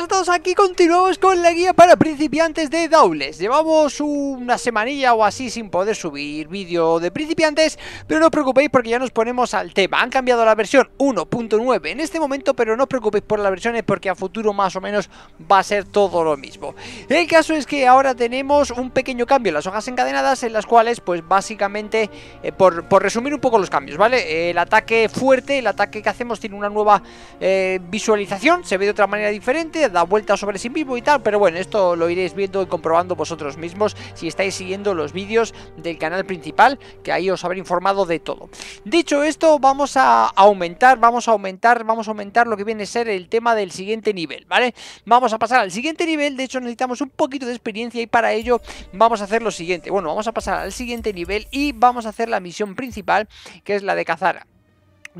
¡Hola aquí continuamos con la guía para principiantes de Doubles Llevamos una semanilla o así sin poder subir vídeo de principiantes Pero no os preocupéis porque ya nos ponemos al tema Han cambiado la versión 1.9 en este momento Pero no os preocupéis por las versiones porque a futuro más o menos va a ser todo lo mismo El caso es que ahora tenemos un pequeño cambio en las hojas encadenadas En las cuales pues básicamente, eh, por, resumir un poco los cambios, ¿vale? el ataque fuerte, el ataque que hacemos tiene una nueva eh, visualización Se ve de otra manera diferente da vuelta sobre sí mismo y tal, pero bueno, esto lo iréis viendo y comprobando vosotros mismos si estáis siguiendo los vídeos del canal principal, que ahí os habré informado de todo. Dicho esto, vamos a aumentar, vamos a aumentar, vamos a aumentar lo que viene a ser el tema del siguiente nivel, ¿vale? Vamos a pasar al siguiente nivel, de hecho necesitamos un poquito de experiencia y para ello vamos a hacer lo siguiente. Bueno, vamos a pasar al siguiente nivel y vamos a hacer la misión principal, que es la de cazar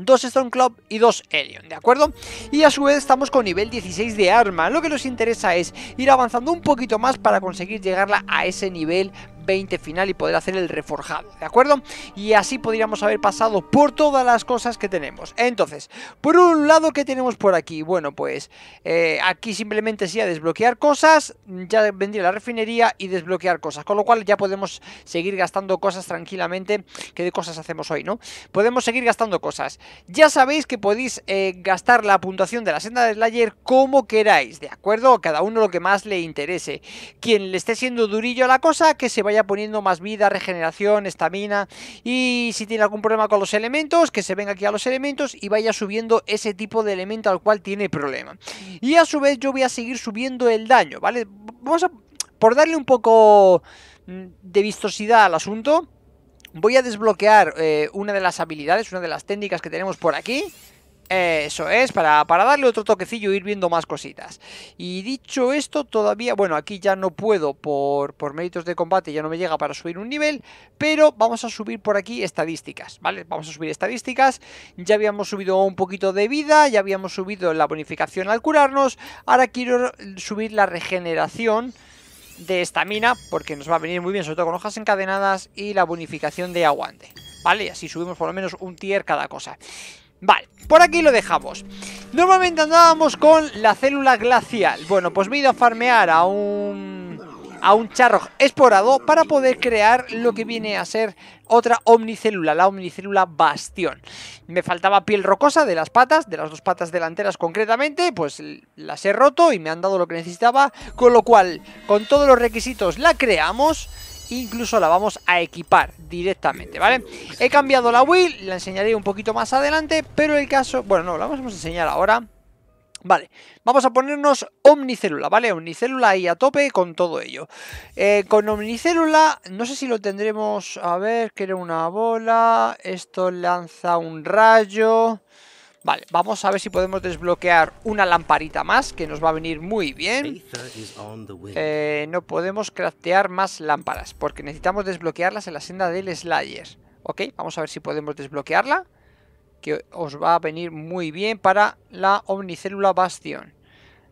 Dos Stone Club y dos Elion, ¿de acuerdo? Y a su vez estamos con nivel 16 de arma, lo que nos interesa es ir avanzando un poquito más para conseguir llegarla a ese nivel 20 final y poder hacer el reforjado, ¿de acuerdo? Y así podríamos haber pasado por todas las cosas que tenemos. Entonces, por un lado, ¿qué tenemos por aquí? Bueno, pues eh, aquí simplemente sería a desbloquear cosas, ya vendría la refinería y desbloquear cosas, con lo cual ya podemos seguir gastando cosas tranquilamente, que de cosas hacemos hoy, ¿no? Podemos seguir gastando cosas. Ya sabéis que podéis eh, gastar la puntuación de la senda de Slayer como queráis, ¿de acuerdo? Cada uno lo que más le interese. Quien le esté siendo durillo a la cosa, que se vaya poniendo más vida, regeneración, estamina. Y si tiene algún problema con los elementos, que se venga aquí a los elementos y vaya subiendo ese tipo de elemento al cual tiene problema. Y a su vez yo voy a seguir subiendo el daño, ¿vale? Vamos a... Por darle un poco mm, de vistosidad al asunto, voy a desbloquear eh, una de las habilidades, una de las técnicas que tenemos por aquí. Eso es, para, darle otro toquecillo, ir viendo más cositas. Y dicho esto, todavía, bueno, aquí ya no puedo por, por méritos de combate, ya no me llega para subir un nivel, pero vamos a subir por aquí estadísticas, ¿vale? Vamos a subir estadísticas, ya habíamos subido un poquito de vida, ya habíamos subido la bonificación al curarnos, ahora quiero subir la regeneración de mina, porque nos va a venir muy bien, sobre todo con hojas encadenadas y la bonificación de aguante, ¿vale? Así subimos por lo menos un tier cada cosa. Vale, por aquí lo dejamos. Normalmente andábamos con la célula glacial. Bueno, pues me he ido a farmear a un... A un charro esporado para poder crear lo que viene a ser otra omnicélula, la omnicélula bastión. Me faltaba piel rocosa de las patas, de las dos patas delanteras concretamente, pues las he roto y me han dado lo que necesitaba, con lo cual, con todos los requisitos la creamos incluso la vamos a equipar directamente, ¿vale? He cambiado la wheel, la enseñaré un poquito más adelante, pero el caso... Bueno, no, la vamos a enseñar ahora. Vale, vamos a ponernos omnicélula, ¿vale? Omnicélula y a tope con todo ello. Eh, con omnicélula, no sé si lo tendremos... A ver, que era una bola... Esto lanza un rayo... Vale, vamos a ver si podemos desbloquear una lamparita más, que nos va a venir muy bien. Eh, no podemos craftear más lámparas, porque necesitamos desbloquearlas en la senda del Slayer. Ok, vamos a ver si podemos desbloquearla, que os va a venir muy bien para la omnicélula bastión.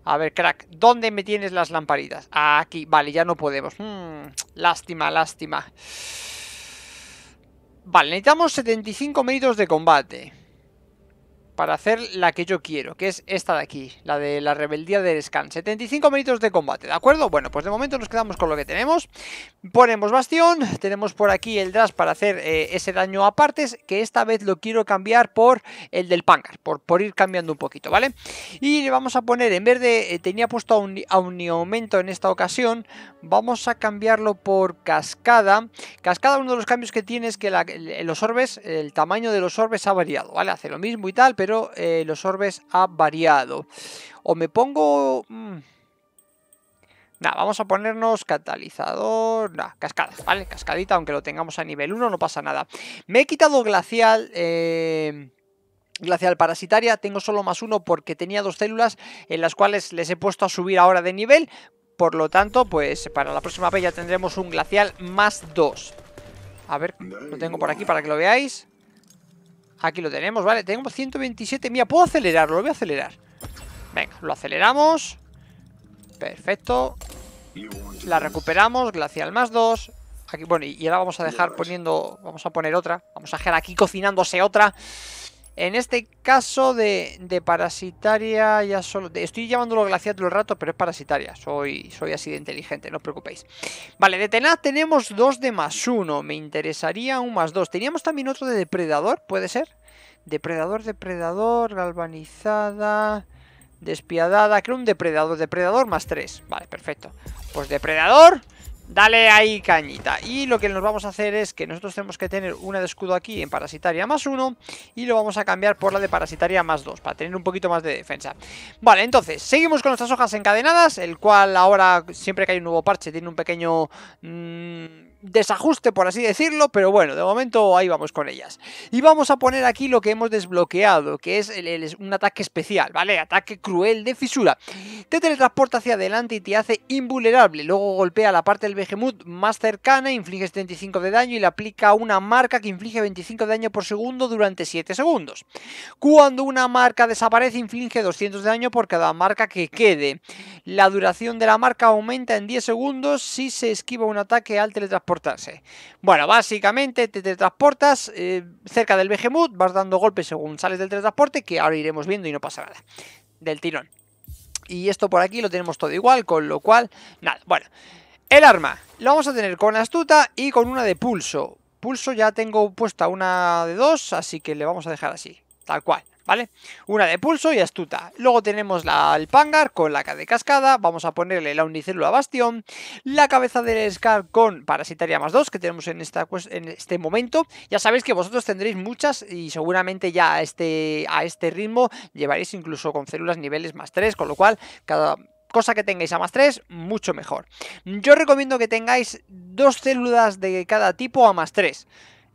A ver, crack, ¿dónde me tienes las lamparitas? Aquí, vale, ya no podemos. Hmm, lástima, lástima. Vale, necesitamos 75 minutos de combate para hacer la que yo quiero, que es esta de aquí, la de la rebeldía del scan. 75 minutos de combate, ¿de acuerdo? Bueno, pues de momento nos quedamos con lo que tenemos. Ponemos bastión, tenemos por aquí el dash para hacer eh, ese daño a partes, que esta vez lo quiero cambiar por el del pangar, por, por ir cambiando un poquito, ¿vale? Y le vamos a poner, en vez de, eh, tenía puesto a un, a un aumento en esta ocasión, vamos a cambiarlo por cascada. Cascada, uno de los cambios que tiene es que los orbes, el tamaño de los orbes ha variado, ¿vale? Hace lo mismo y tal, pero pero eh, los orbes ha variado. O me pongo... Mm, nada, vamos a ponernos catalizador... nada, cascada, ¿vale? Cascadita, aunque lo tengamos a nivel 1, no pasa nada. Me he quitado glacial... Eh, glacial Parasitaria, tengo solo más uno porque tenía dos células en las cuales les he puesto a subir ahora de nivel, por lo tanto, pues para la próxima vez ya tendremos un glacial más dos. A ver, lo tengo por aquí para que lo veáis. Aquí lo tenemos, vale, tenemos 127 Mira, puedo acelerarlo, lo voy a acelerar Venga, lo aceleramos Perfecto La recuperamos, glacial más 2 Aquí, bueno, y ahora vamos a dejar poniendo Vamos a poner otra Vamos a dejar aquí cocinándose otra en este caso de, parasitaria, ya solo. estoy llamándolo glaciar todo el rato, pero es parasitaria. Soy, soy así de inteligente, no os preocupéis. Vale, de Tenaz tenemos dos de más uno. Me interesaría un más dos. Teníamos también otro de depredador, ¿puede ser? Depredador, depredador, galvanizada. Despiadada, creo un depredador, depredador más tres. Vale, perfecto. Pues depredador. Dale ahí cañita. Y lo que nos vamos a hacer es que nosotros tenemos que tener una de escudo aquí en parasitaria más uno. Y lo vamos a cambiar por la de parasitaria más dos. Para tener un poquito más de defensa. Vale, entonces, seguimos con nuestras hojas encadenadas. El cual ahora, siempre que hay un nuevo parche, tiene un pequeño... Mm, desajuste, por así decirlo, pero bueno, de momento ahí vamos con ellas. Y vamos a poner aquí lo que hemos desbloqueado, que es un ataque especial, ¿vale? Ataque cruel de fisura. Te teletransporta hacia adelante y te hace invulnerable. Luego golpea la parte del Behemoth más cercana, inflige 75 de daño y le aplica una marca que inflige 25 de daño por segundo durante 7 segundos. Cuando una marca desaparece, inflige 200 de daño por cada marca que quede. La duración de la marca aumenta en 10 segundos si se esquiva un ataque al teletransporte Transportarse, Bueno, básicamente te teletransportas eh, cerca del Behemoth, vas dando golpes según sales del teletransporte, que ahora iremos viendo y no pasa nada. Del tirón. Y esto por aquí lo tenemos todo igual, con lo cual, nada, bueno. El arma, lo vamos a tener con astuta y con una de pulso. Pulso ya tengo puesta una de dos, así que le vamos a dejar así, tal cual. ¿vale? Una de pulso y astuta. Luego tenemos la, el Pangar con la K de cascada, vamos a ponerle la unicélula bastión, la cabeza del Scar con parasitaria más 2 que tenemos en, esta, en este momento. Ya sabéis que vosotros tendréis muchas y seguramente ya a este, a este ritmo llevaréis incluso con células niveles más 3, con lo cual cada cosa que tengáis a más 3, mucho mejor. Yo recomiendo que tengáis dos células de cada tipo a más 3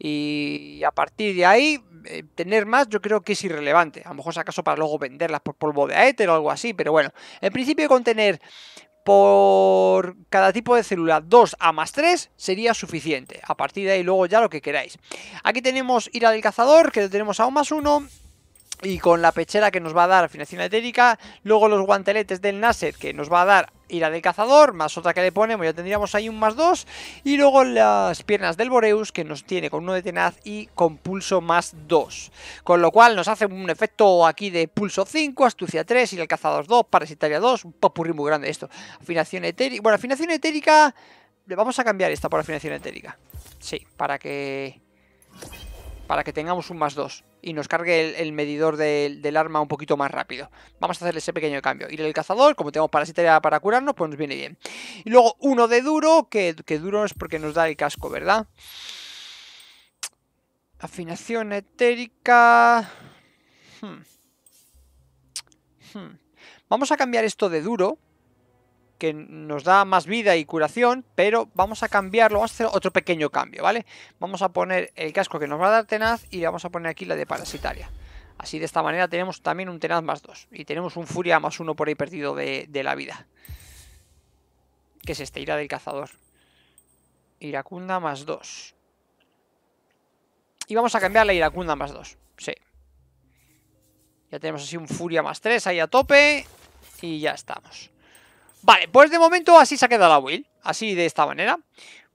y a partir de ahí eh, tener más yo creo que es irrelevante. A lo mejor es acaso para luego venderlas por polvo de éter o algo así, pero bueno, en principio con tener por cada tipo de célula 2 a más 3 sería suficiente. A partir de ahí luego ya lo que queráis. Aquí tenemos ira del cazador, que lo tenemos a un más uno Y con la pechera que nos va a dar afinación etérica, luego los guanteletes del Nasser, que nos va a dar y la del cazador, más otra que le ponemos, pues ya tendríamos ahí un más dos. Y luego las piernas del Boreus, que nos tiene con uno de tenaz y con pulso más 2. Con lo cual nos hace un efecto aquí de pulso 5, astucia 3, Y el cazador 2, parasitaria 2, un papurri muy grande esto. Afinación etérica, bueno, afinación etérica, le vamos a cambiar esta por afinación etérica. Sí, para que... Para que tengamos un más 2 y nos cargue el, medidor del arma un poquito más rápido. Vamos a hacerle ese pequeño cambio. Y el cazador, como tenemos parasitaria para curarnos, pues nos viene bien. Y luego uno de duro, que, duro es porque nos da el casco, ¿verdad? Afinación etérica... Hmm. Hmm. Vamos a cambiar esto de duro que nos da más vida y curación, pero vamos a cambiarlo, vamos a hacer otro pequeño cambio, ¿vale? Vamos a poner el casco que nos va a dar tenaz y vamos a poner aquí la de parasitaria. Así de esta manera tenemos también un tenaz más dos y tenemos un furia más uno por ahí perdido de, la vida. Que es este, ira del cazador. Iracunda más 2. Y vamos a cambiar la iracunda más 2, sí. Ya tenemos así un furia más 3 ahí a tope y ya estamos. Vale, pues de momento así se ha quedado la build, así de esta manera.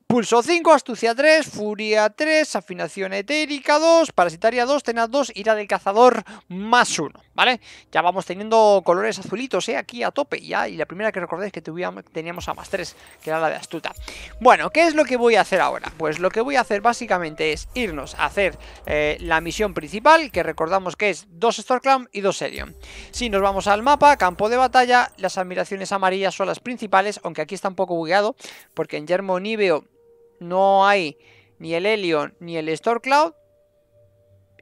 Pulso 5, astucia 3, furia 3, afinación etérica 2, parasitaria 2, tenaz 2, ira del cazador más 1, ¿vale? Ya vamos teniendo colores azulitos, ¿eh? Aquí a tope, ya, y la primera que recordéis que teníamos a más 3, que era la de astuta. Bueno, ¿qué es lo que voy a hacer ahora? Pues lo que voy a hacer básicamente es irnos a hacer eh, la misión principal, que recordamos que es 2 Storclam y 2 Serion. Si nos vamos al mapa, campo de batalla, las admiraciones amarillas son las principales, aunque aquí está un poco bugueado, porque en Yermo Niveo no hay ni el Helion ni el Store Cloud.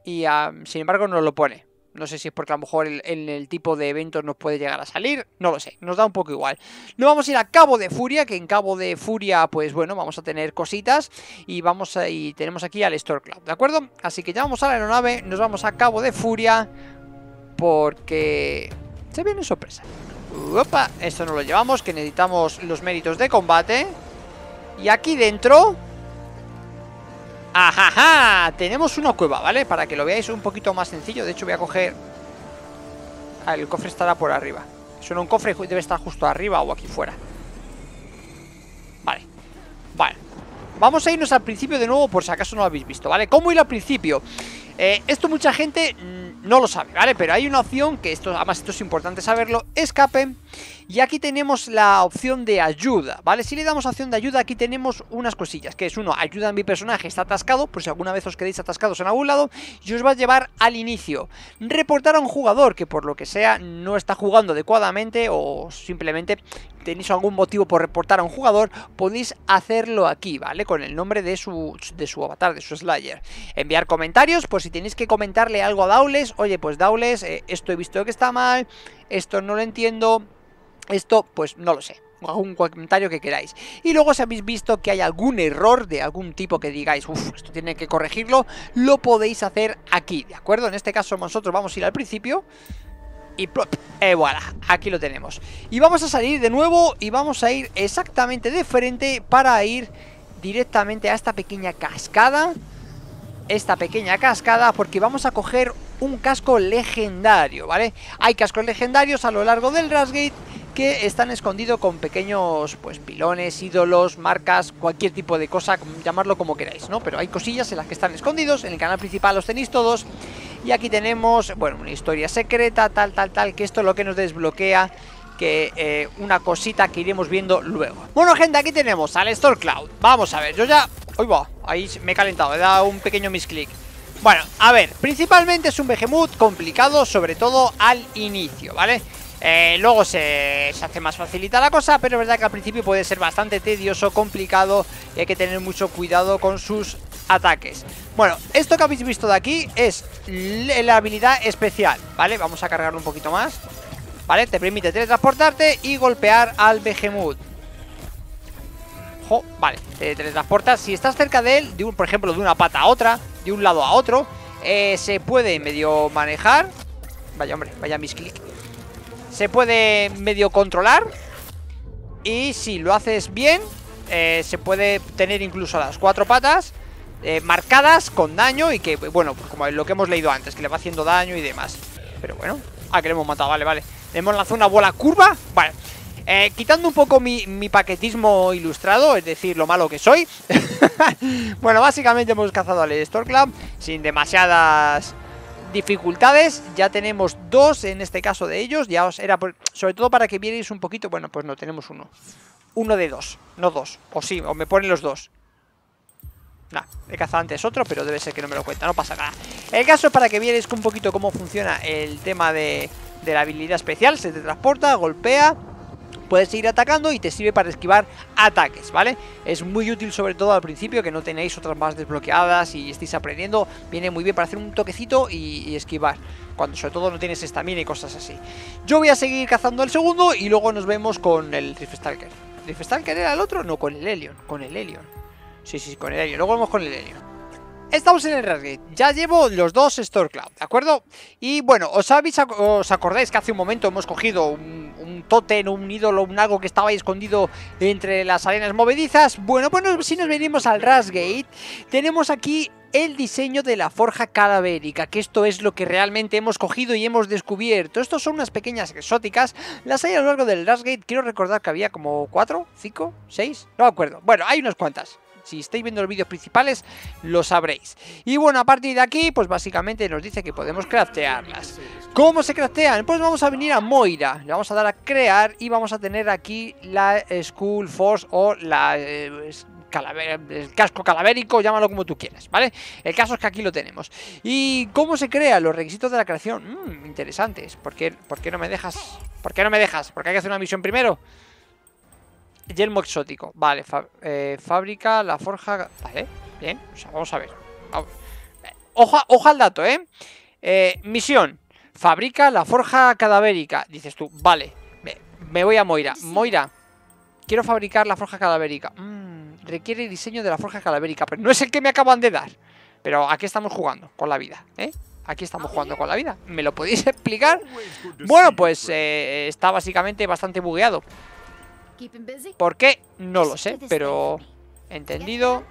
Y ah, sin embargo no lo pone. No sé si es porque a lo mejor en el, tipo de eventos nos puede llegar a salir. No lo sé, nos da un poco igual. No vamos a ir a Cabo de Furia, que en Cabo de Furia, pues bueno, vamos a tener cositas. Y vamos y tenemos aquí al Store Cloud, ¿de acuerdo? Así que ya vamos a la aeronave, nos vamos a Cabo de Furia. Porque se viene sorpresa. Opa, esto no lo llevamos, que necesitamos los méritos de combate. Y aquí dentro... ¡Ajaja! Tenemos una cueva, ¿vale? Para que lo veáis un poquito más sencillo. De hecho, voy a coger... Ah, el cofre estará por arriba. Suena un cofre debe estar justo arriba o aquí fuera. Vale. Vale. Vamos a irnos al principio de nuevo por si acaso no lo habéis visto, ¿vale? ¿Cómo ir al principio? Eh, esto mucha gente mm, no lo sabe, ¿vale? Pero hay una opción, que esto, además esto es importante saberlo, escape. Y aquí tenemos la opción de ayuda, ¿vale? Si le damos opción de ayuda, aquí tenemos unas cosillas, que es uno, ayuda a mi personaje, está atascado, por si alguna vez os quedáis atascados en algún lado, y os va a llevar al inicio. Reportar a un jugador que por lo que sea no está jugando adecuadamente o simplemente tenéis algún motivo por reportar a un jugador, podéis hacerlo aquí, ¿vale? Con el nombre de su, de su avatar, de su Slayer. Enviar comentarios, por si tenéis que comentarle algo a Daules, oye, pues Daules, eh, esto he visto que está mal, esto no lo entiendo, esto, pues no lo sé algún comentario que queráis. Y luego si habéis visto que hay algún error de algún tipo que digáis, uff, esto tiene que corregirlo, lo podéis hacer aquí, ¿de acuerdo? En este caso nosotros vamos a ir al principio y eh, voilà, aquí lo tenemos. Y vamos a salir de nuevo y vamos a ir exactamente de frente para ir directamente a esta pequeña cascada. Esta pequeña cascada porque vamos a coger un casco legendario, ¿vale? Hay cascos legendarios a lo largo del Rasgate que están escondidos con pequeños pues pilones, ídolos, marcas, cualquier tipo de cosa, llamarlo como queráis, ¿no? Pero hay cosillas en las que están escondidos, en el canal principal los tenéis todos. Y aquí tenemos, bueno, una historia secreta, tal, tal, tal, que esto es lo que nos desbloquea que eh, una cosita que iremos viendo luego. Bueno, gente, aquí tenemos al Store Cloud. Vamos a ver, yo ya... hoy va! Ahí me he calentado, he dado un pequeño misclick. Bueno, a ver, principalmente es un Behemoth complicado, sobre todo al inicio, ¿vale? Eh, luego se, hace más facilita la cosa, pero es verdad que al principio puede ser bastante tedioso, complicado y hay que tener mucho cuidado con sus ataques. Bueno, esto que habéis visto de aquí es la habilidad especial, ¿vale? Vamos a cargarlo un poquito más. ¿Vale? Te permite teletransportarte y golpear al Behemoth. Jo, vale, te teletransportas. Si estás cerca de él, de un, por ejemplo, de una pata a otra, de un lado a otro, eh, se puede medio manejar. Vaya, hombre, vaya mis clics se puede medio controlar. Y si lo haces bien, eh, se puede tener incluso las cuatro patas eh, marcadas con daño y que, bueno, como lo que hemos leído antes, que le va haciendo daño y demás. Pero bueno, ah, que le hemos matado, vale, vale. Le hemos lanzado una bola curva, vale. Eh, quitando un poco mi, paquetismo ilustrado, es decir, lo malo que soy. bueno, básicamente hemos cazado al Storclam. sin demasiadas dificultades, ya tenemos dos en este caso de ellos, ya os era sobre todo para que vierais un poquito, bueno, pues no, tenemos uno. Uno de dos, no dos, o sí, o me ponen los dos. Nah, he cazado antes otro, pero debe ser que no me lo cuenta, no pasa nada. El caso es para que vierais un poquito cómo funciona el tema de, de la habilidad especial, se te transporta, golpea puedes seguir atacando y te sirve para esquivar ataques, ¿vale? Es muy útil sobre todo al principio que no tenéis otras más desbloqueadas y estéis aprendiendo, viene muy bien para hacer un toquecito y, esquivar cuando sobre todo no tienes estamina y cosas así. Yo voy a seguir cazando el segundo y luego nos vemos con el Riftstalker. Stalker. era el otro? No, con el Helion, con el Helion. Sí, sí, con el Helion. Luego vamos con el Helion. Estamos en el Rasgate. ya llevo los dos Store Cloud, ¿de acuerdo? Y bueno, os, habéis, os acordáis que hace un momento hemos cogido un, un en un ídolo, un algo que estaba ahí escondido entre las arenas movedizas. Bueno, bueno, pues si nos venimos al Rasgate, tenemos aquí el diseño de la forja cadavérica, que esto es lo que realmente hemos cogido y hemos descubierto. Estos son unas pequeñas exóticas, las hay a lo largo del Rasgate, quiero recordar que había como 4, 5, 6, no me acuerdo. Bueno, hay unas cuantas. Si estáis viendo los vídeos principales, lo sabréis. Y bueno, a partir de aquí, pues básicamente nos dice que podemos craftearlas. ¿Cómo se craftean? Pues vamos a venir a Moira, le vamos a dar a crear y vamos a tener aquí la School Force o la... Eh, el casco calavérico, llámalo como tú quieras, ¿vale? El caso es que aquí lo tenemos. ¿Y cómo se crean los requisitos de la creación? Mmm, interesantes. ¿Por qué, no me dejas? ¿Por qué no me dejas? Porque hay que hacer una misión primero. Yelmo exótico. Vale, eh, fábrica, la forja... Vale, bien. O sea, vamos a ver. Ojo, eh, ojo al dato, ¿eh? eh misión. Fabrica la forja cadavérica. Dices tú, vale. Me, voy a Moira. Moira, quiero fabricar la forja cadavérica. Mm, requiere diseño de la forja cadavérica. Pero no es el que me acaban de dar. Pero aquí estamos jugando con la vida, ¿eh? aquí estamos jugando con la vida. ¿Me lo podéis explicar? Pues, bueno, pues, pues. Eh, está básicamente bastante bugueado. ¿Por qué? No lo sé, pero... Entendido.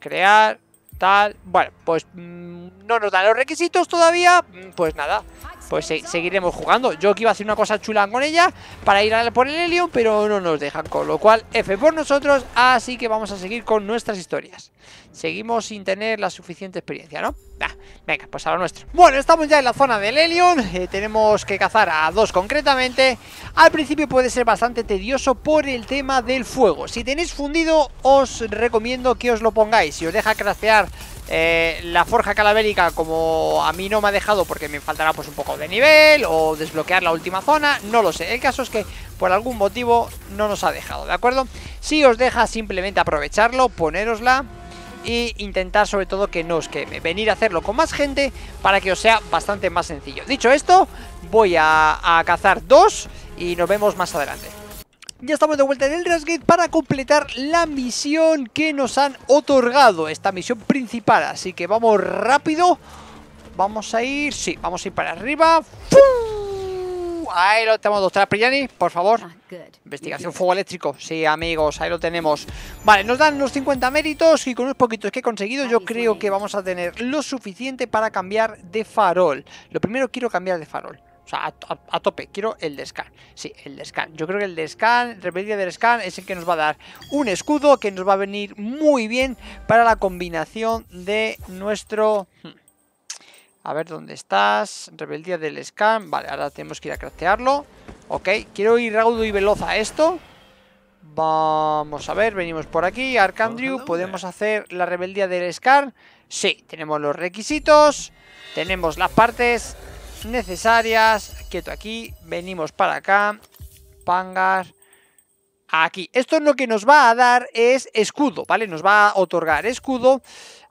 Crear, tal... Bueno, pues mm, no nos dan los requisitos todavía. Mm, pues nada pues seguiremos jugando. Yo que iba a hacer una cosa chula con ella para ir a por el helio, pero no nos dejan, con lo cual F por nosotros, así que vamos a seguir con nuestras historias. Seguimos sin tener la suficiente experiencia, ¿no? venga, pues a lo nuestro. Bueno, estamos ya en la zona del Helion. Eh, tenemos que cazar a dos concretamente. Al principio puede ser bastante tedioso por el tema del fuego. Si tenéis fundido, os recomiendo que os lo pongáis. Si os deja craftear eh, la forja calavérica, como a mí no me ha dejado porque me faltará pues un poco de nivel o desbloquear la última zona, no lo sé. El caso es que por algún motivo no nos ha dejado, ¿de acuerdo? Si os deja simplemente aprovecharlo, ponerosla y intentar sobre todo que no os queme. Venir a hacerlo con más gente para que os sea bastante más sencillo. Dicho esto, voy a cazar dos y nos vemos más adelante. Ya estamos de vuelta en el Rasgate para completar la misión que nos han otorgado, esta misión principal. Así que vamos rápido. Vamos a ir, sí, vamos a ir para arriba. Ahí lo tenemos, doctora Priani, por favor. Ah, Investigación fuego eléctrico. Sí, amigos, ahí lo tenemos. Vale, nos dan los 50 méritos y con los poquitos que he conseguido yo creo que vamos a tener lo suficiente para cambiar de farol. Lo primero quiero cambiar de farol. O sea, a, tope, quiero el de Sí, el de Yo creo que el de rebeldía del Scan, es el que nos va a dar un escudo que nos va a venir muy bien para la combinación de nuestro... Hmm, a ver, ¿dónde estás? Rebeldía del Scan. Vale, ahora tenemos que ir a craftearlo. Ok, quiero ir raudo y veloz a esto. Vamos a ver, venimos por aquí, Arcandrew, podemos eh. hacer la rebeldía del Scar. Sí, tenemos los requisitos, tenemos las partes, necesarias. Quieto aquí, venimos para acá. Pangas. Aquí. Esto lo que nos va a dar es escudo, ¿vale? Nos va a otorgar escudo.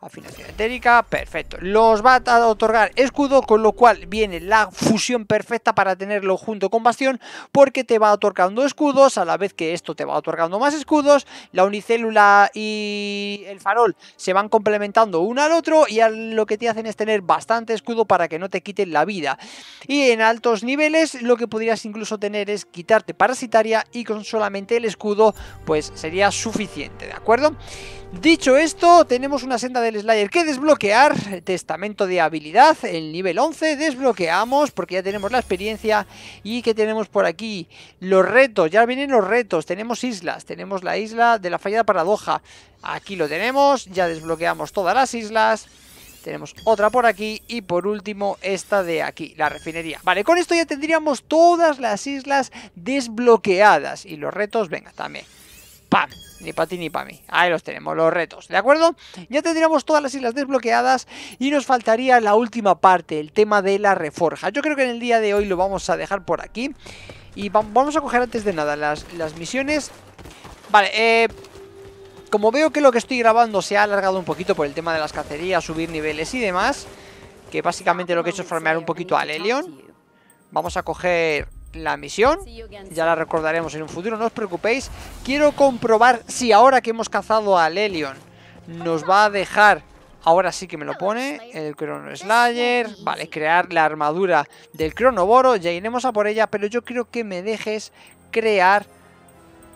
Afinación etérica, perfecto. Los va a otorgar escudo, con lo cual viene la fusión perfecta para tenerlo junto con bastión, porque te va otorgando escudos, a la vez que esto te va otorgando más escudos, la unicélula y el farol se van complementando uno al otro y lo que te hacen es tener bastante escudo para que no te quiten la vida. Y en altos niveles lo que podrías incluso tener es quitarte parasitaria y con solamente el escudo pues sería suficiente, ¿de acuerdo? Dicho esto, tenemos una senda del Slayer que desbloquear, testamento de habilidad, el nivel 11, desbloqueamos porque ya tenemos la experiencia y que tenemos por aquí los retos, ya vienen los retos, tenemos islas, tenemos la isla de la fallada paradoja, aquí lo tenemos, ya desbloqueamos todas las islas, tenemos otra por aquí y por último esta de aquí, la refinería. Vale, con esto ya tendríamos todas las islas desbloqueadas y los retos, venga, también. ¡Pam! Ni para ti ni para mí. Ahí los tenemos, los retos. ¿De acuerdo? Ya tendríamos todas las islas desbloqueadas y nos faltaría la última parte, el tema de la reforja. Yo creo que en el día de hoy lo vamos a dejar por aquí. Y vamos a coger antes de nada las, misiones. Vale, eh... Como veo que lo que estoy grabando se ha alargado un poquito por el tema de las cacerías, subir niveles y demás, que básicamente lo que he hecho es farmear un poquito al León Vamos a coger la misión. Ya la recordaremos en un futuro, no os preocupéis. Quiero comprobar si ahora que hemos cazado al Elion nos va a dejar... Ahora sí que me lo pone, el Crono Slayer, vale, crear la armadura del Cronoboro, ya iremos a por ella, pero yo creo que me dejes crear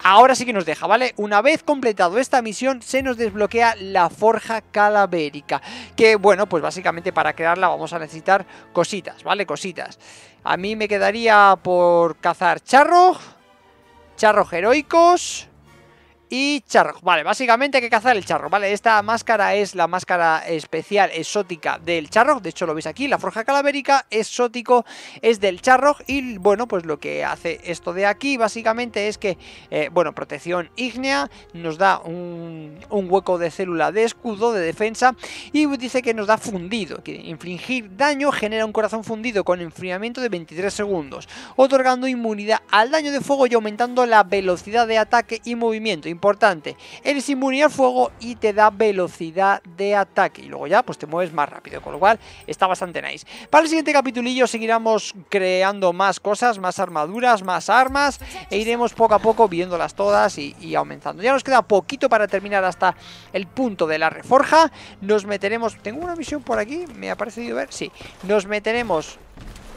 Ahora sí que nos deja, ¿vale? Una vez completado esta misión, se nos desbloquea la forja calavérica. Que, bueno, pues básicamente para crearla vamos a necesitar cositas, ¿vale? Cositas. A mí me quedaría por cazar charro, charros heroicos y charro. Vale, básicamente hay que cazar el charro, ¿vale? Esta máscara es la máscara especial exótica del charro. De hecho, lo veis aquí, la forja calavérica exótico es del charro. Y bueno, pues lo que hace esto de aquí básicamente es que, eh, bueno, protección ígnea, nos da un, hueco de célula de escudo, de defensa. Y dice que nos da fundido, que infligir daño genera un corazón fundido con enfriamiento de 23 segundos, otorgando inmunidad al daño de fuego y aumentando la velocidad de ataque y movimiento importante. Eres inmune al fuego y te da velocidad de ataque. Y luego ya pues te mueves más rápido, con lo cual está bastante nice. Para el siguiente capitulillo seguiremos creando más cosas, más armaduras, más armas. E iremos poco a poco viéndolas todas y, aumentando. Ya nos queda poquito para terminar hasta el punto de la reforja. Nos meteremos... Tengo una misión por aquí, me ha parecido ver. Sí, nos meteremos...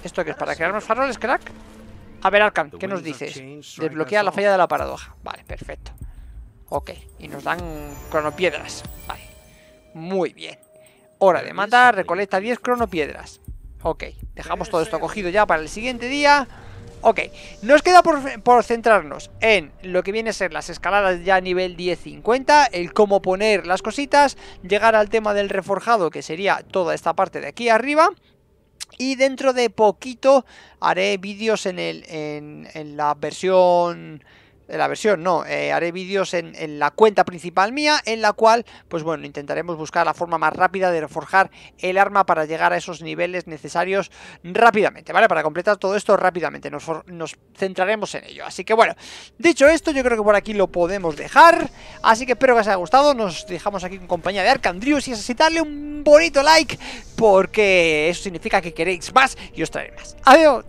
¿Esto que es? ¿Para crearnos faroles, crack? A ver, Arkham, ¿qué nos dices? Desbloquea la falla de la paradoja. Vale, perfecto. Ok, y nos dan cronopiedras. Vale. Muy bien. Hora de matar, recolecta 10 cronopiedras. Ok, dejamos todo esto cogido ya para el siguiente día. Ok, nos queda por, centrarnos en lo que viene a ser las escaladas ya a nivel 10-50, el cómo poner las cositas, llegar al tema del reforjado, que sería toda esta parte de aquí arriba, y dentro de poquito haré vídeos en, en la versión la versión no, eh, haré vídeos en, la cuenta principal mía, en la cual, pues bueno, intentaremos buscar la forma más rápida de reforjar el arma para llegar a esos niveles necesarios rápidamente, ¿vale? Para completar todo esto rápidamente, nos, centraremos en ello. Así que bueno, dicho esto, yo creo que por aquí lo podemos dejar, así que espero que os haya gustado, nos dejamos aquí en compañía de Arcandrius y es así, darle un bonito like, porque eso significa que queréis más y os traeré más. Adiós,